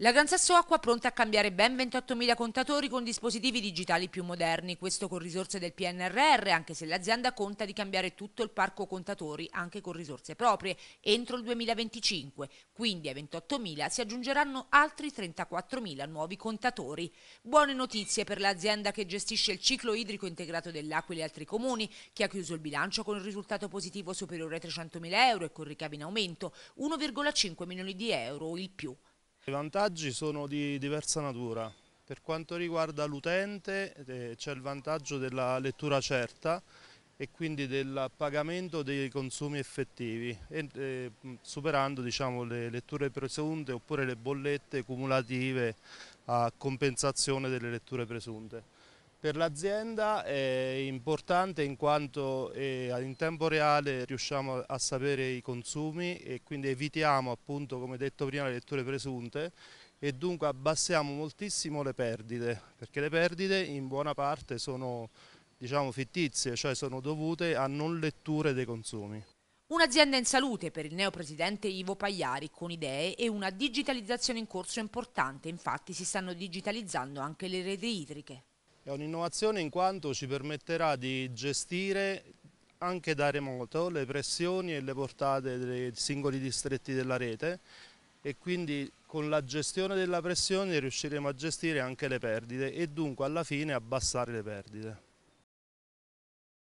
La Gran Sasso Acqua è pronta a cambiare ben 28.000 contatori con dispositivi digitali più moderni, questo con risorse del PNRR, anche se l'azienda conta di cambiare tutto il parco contatori anche con risorse proprie entro il 2025, quindi ai 28.000 si aggiungeranno altri 34.000 nuovi contatori. Buone notizie per l'azienda che gestisce il ciclo idrico integrato dell'Aquila e altri comuni, che ha chiuso il bilancio con un risultato positivo superiore ai 300.000 euro e con ricavi in aumento, 1,5 milioni di euro il più i vantaggi sono di diversa natura. Per quanto riguarda l'utente eh, c'è il vantaggio della lettura certa e quindi del pagamento dei consumi effettivi, e, eh, superando diciamo, le letture presunte oppure le bollette cumulative a compensazione delle letture presunte. Per l'azienda è importante in quanto eh, in tempo reale riusciamo a sapere i consumi e quindi evitiamo appunto come detto prima le letture presunte e dunque abbassiamo moltissimo le perdite perché le perdite in buona parte sono diciamo fittizie, cioè sono dovute a non letture dei consumi. Un'azienda in salute per il neopresidente Ivo Pagliari con idee e una digitalizzazione in corso importante, infatti si stanno digitalizzando anche le reti idriche. È un'innovazione in quanto ci permetterà di gestire anche da remoto le pressioni e le portate dei singoli distretti della rete e quindi con la gestione della pressione riusciremo a gestire anche le perdite e dunque alla fine abbassare le perdite.